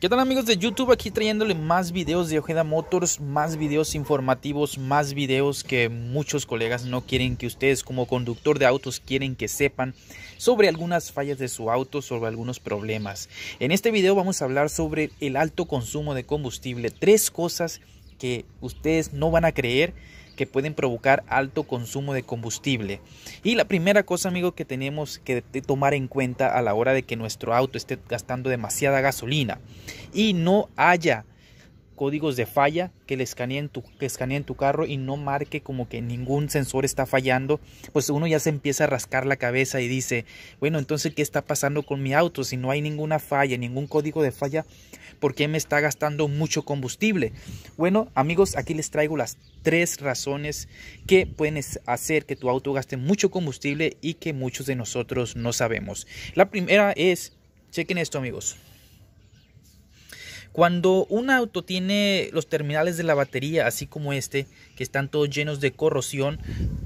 ¿Qué tal amigos de YouTube? Aquí trayéndole más videos de Ojeda Motors, más videos informativos, más videos que muchos colegas no quieren que ustedes como conductor de autos quieren que sepan sobre algunas fallas de su auto, sobre algunos problemas. En este video vamos a hablar sobre el alto consumo de combustible, tres cosas que ustedes no van a creer que pueden provocar alto consumo de combustible. Y la primera cosa, amigo, que tenemos que tomar en cuenta a la hora de que nuestro auto esté gastando demasiada gasolina y no haya códigos de falla que le escaneen tu, que tu carro y no marque como que ningún sensor está fallando, pues uno ya se empieza a rascar la cabeza y dice, bueno, entonces, ¿qué está pasando con mi auto? Si no hay ninguna falla, ningún código de falla, ¿por qué me está gastando mucho combustible? Bueno, amigos, aquí les traigo las tres razones que pueden hacer que tu auto gaste mucho combustible y que muchos de nosotros no sabemos. La primera es, chequen esto, amigos. Cuando un auto tiene los terminales de la batería, así como este, que están todos llenos de corrosión,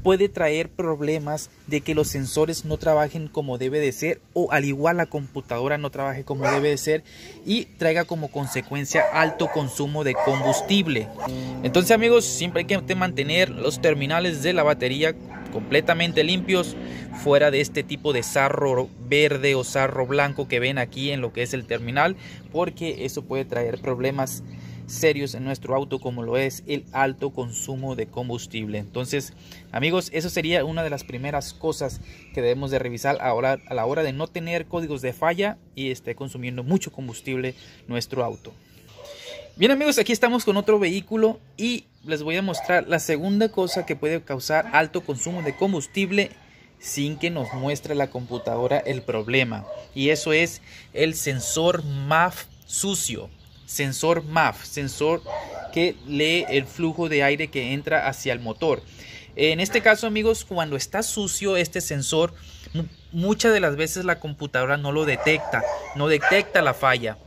puede traer problemas de que los sensores no trabajen como debe de ser o al igual la computadora no trabaje como debe de ser y traiga como consecuencia alto consumo de combustible. Entonces amigos, siempre hay que mantener los terminales de la batería completamente limpios, fuera de este tipo de sarro verde o sarro blanco que ven aquí en lo que es el terminal, porque eso puede traer problemas serios en nuestro auto como lo es el alto consumo de combustible. Entonces, amigos, eso sería una de las primeras cosas que debemos de revisar ahora a la hora de no tener códigos de falla y esté consumiendo mucho combustible nuestro auto. Bien amigos, aquí estamos con otro vehículo y les voy a mostrar la segunda cosa que puede causar alto consumo de combustible sin que nos muestre la computadora el problema. Y eso es el sensor MAF sucio. Sensor MAF, sensor que lee el flujo de aire que entra hacia el motor. En este caso, amigos, cuando está sucio este sensor, muchas de las veces la computadora no lo detecta, no detecta la falla.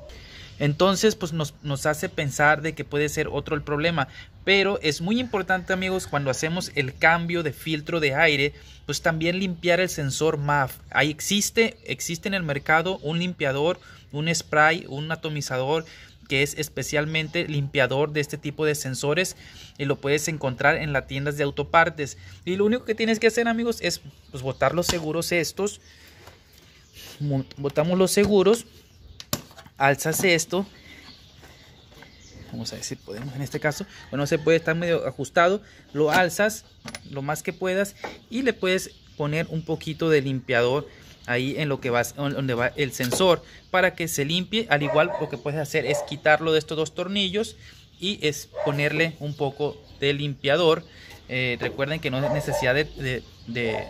Entonces, pues nos, hace pensar de que puede ser otro el problema. Pero es muy importante, amigos, cuando hacemos el cambio de filtro de aire, pues también limpiar el sensor MAF. Ahí existe, existe en el mercado un limpiador, un spray, un atomizador que es especialmente limpiador de este tipo de sensores y lo puedes encontrar en las tiendas de autopartes. Y lo único que tienes que hacer, amigos, es pues, botar los seguros estos. Botamos los seguros alzas esto vamos a decir si podemos en este caso bueno se puede estar medio ajustado lo alzas lo más que puedas y le puedes poner un poquito de limpiador ahí en lo que vas donde va el sensor para que se limpie al igual lo que puedes hacer es quitarlo de estos dos tornillos y es ponerle un poco de limpiador eh, recuerden que no es necesidad de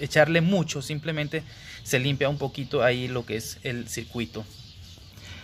echarle mucho simplemente se limpia un poquito ahí lo que es el circuito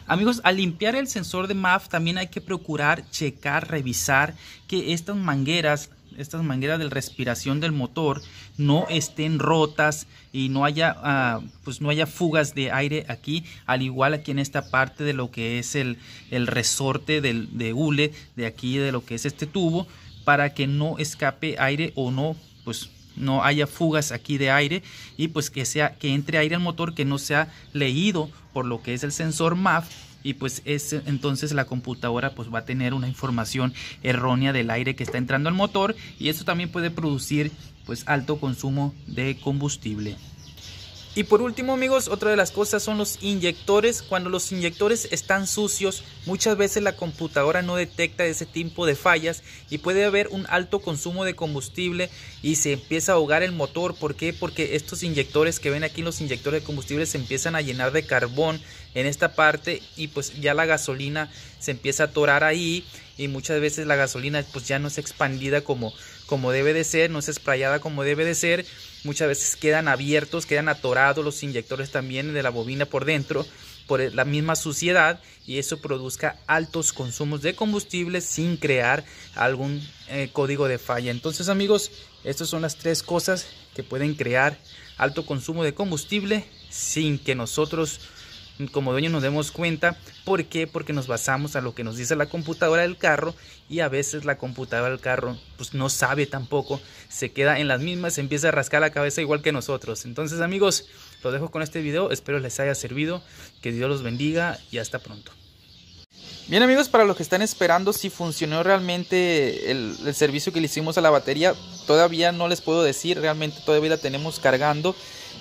Amigos, al limpiar el sensor de MAF también hay que procurar checar, revisar que estas mangueras estas mangueras de respiración del motor no estén rotas y no haya ah, pues no haya fugas de aire aquí al igual aquí en esta parte de lo que es el, resorte del, de hule de aquí de lo que es este tubo para que no escape aire o no pues no haya fugas aquí de aire y pues que sea que entre aire al motor que no sea leído por lo que es el sensor MAF y pues entonces la computadora pues va a tener una información errónea del aire que está entrando al motor y eso también puede producir pues alto consumo de combustible. Y por último amigos, otra de las cosas son los inyectores. Cuando los inyectores están sucios, muchas veces la computadora no detecta ese tipo de fallas y puede haber un alto consumo de combustible y se empieza a ahogar el motor. ¿Por qué? Porque estos inyectores que ven aquí, los inyectores de combustible, se empiezan a llenar de carbón en esta parte y pues ya la gasolina se empieza a atorar ahí y muchas veces la gasolina pues ya no es expandida como, como debe de ser, no es sprayada como debe de ser, muchas veces quedan abiertos, quedan atorados los inyectores también de la bobina por dentro por la misma suciedad y eso produzca altos consumos de combustible sin crear algún eh, código de falla. Entonces amigos, estas son las tres cosas que pueden crear alto consumo de combustible sin que nosotros como dueño nos demos cuenta. ¿Por qué? Porque nos basamos a lo que nos dice la computadora del carro y a veces la computadora del carro pues no sabe tampoco, se queda en las mismas, Se empieza a rascar la cabeza igual que nosotros. Entonces amigos, lo dejo con este video, espero les haya servido, que Dios los bendiga y hasta pronto. Bien amigos, para los que están esperando si funcionó realmente el, el, servicio que le hicimos a la batería, todavía no les puedo decir, realmente todavía la tenemos cargando.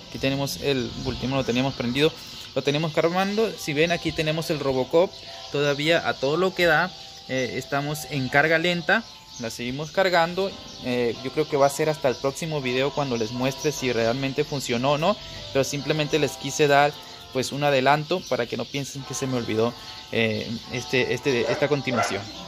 Aquí tenemos el último lo teníamos prendido lo tenemos cargando. Si ven, aquí tenemos el Robocop todavía a todo lo que da. Eh, estamos en carga lenta. La seguimos cargando. Eh, yo creo que va a ser hasta el próximo video cuando les muestre si realmente funcionó o no. Pero simplemente les quise dar pues un adelanto para que no piensen que se me olvidó eh, este, este, esta continuación.